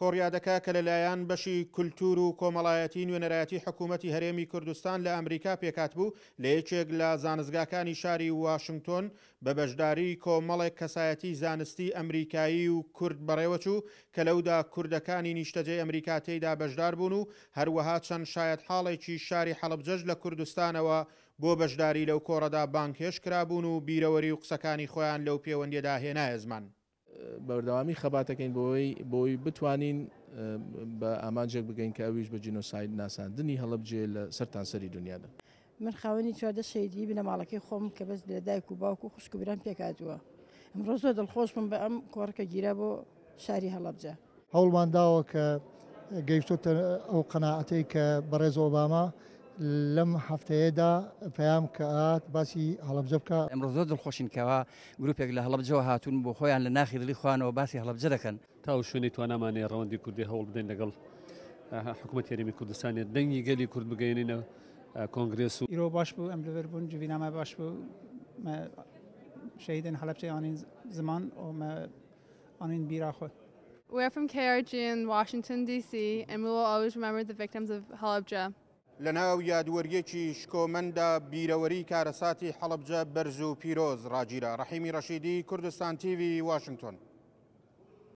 کۆڕیادەکە کە لەلایەن بەشی کولتور و کۆمەڵایەتی نوێنەرایەتی حکوومەتتی هەرێمی کوردستان لە ئەمریکا پێکات بوو لە یەکێک لە زانستگاکانی شاری وااشنگتۆن بە بەشداری کۆمەڵێک کەسایەتی زانستی ئەمریکایی و کورد بەڕێوەچوو کە لەودا کوردەکانی نیشتەجێ ئەمریکا تێدا بەشدار بوون و هەروەها چەند شاید حاڵێکی شاری حەڵبجەش لە کوردستانەوە بۆ بەشداری لەو کۆڕەدا بانکێش کرابوون و بیرەوەری و قسەکانی خۆیان لەو پەیوەندێدا هێنایە زمان. بەردەوامی خەباتەکەین بۆی بۆی بتوانین بە ئامانجێک بگەین کە ئەویش بە جینۆساید ناساندنی هەڵبجێ لە سەران سەری دنیادا. من خاوەنی چواردە شەیدی بنەماڵەکەی خۆم کە بەس لە دایک و باوکو خوشک بران پێکاتوە. ئەمڕۆ زۆ دڵخۆشم بە ئەم کۆڕکە گیرە بۆ شاری هەڵبجە. هەوڵمانداوە کە گەیشتۆ ئەو قەنەعەتەی کە بەڕێز ئۆباما لم لەم هەفتەیەدا پەیام کەات باسی هەڵبجەبکە ئەمڕۆ زۆر دڵخۆشینکەوە گرروپێک لە هەڵبجەوە هاتوون بۆ خۆیان لە ناخی دڵی خوانەوە باسی هەڵبجە دەکەن تا شوێنی توانامانێ ڕەوەندی کوردی هەوڵ بدەین لەگەڵ حکوومەت هێرمی کوردستانی دەنگی گەلی کورد بگەینینەوە کۆنگرس و ئیرۆ آه، آه، باش بوو ئەم بون بوون ما باش بو ما بوو شەیدن هەڵبجەیانین زمان او ما ئەین We are from KRG in Washington, D.C., and we will always remember the victims of Halabja. لە ناو یادوەریەکی شکۆمەندا بیرەوەری کارەساتی حەڵبجە بەرز و پیرۆز ڕاگیرە ڕحیمی ڕەشیدی کوردستان تیوی واشنگتن.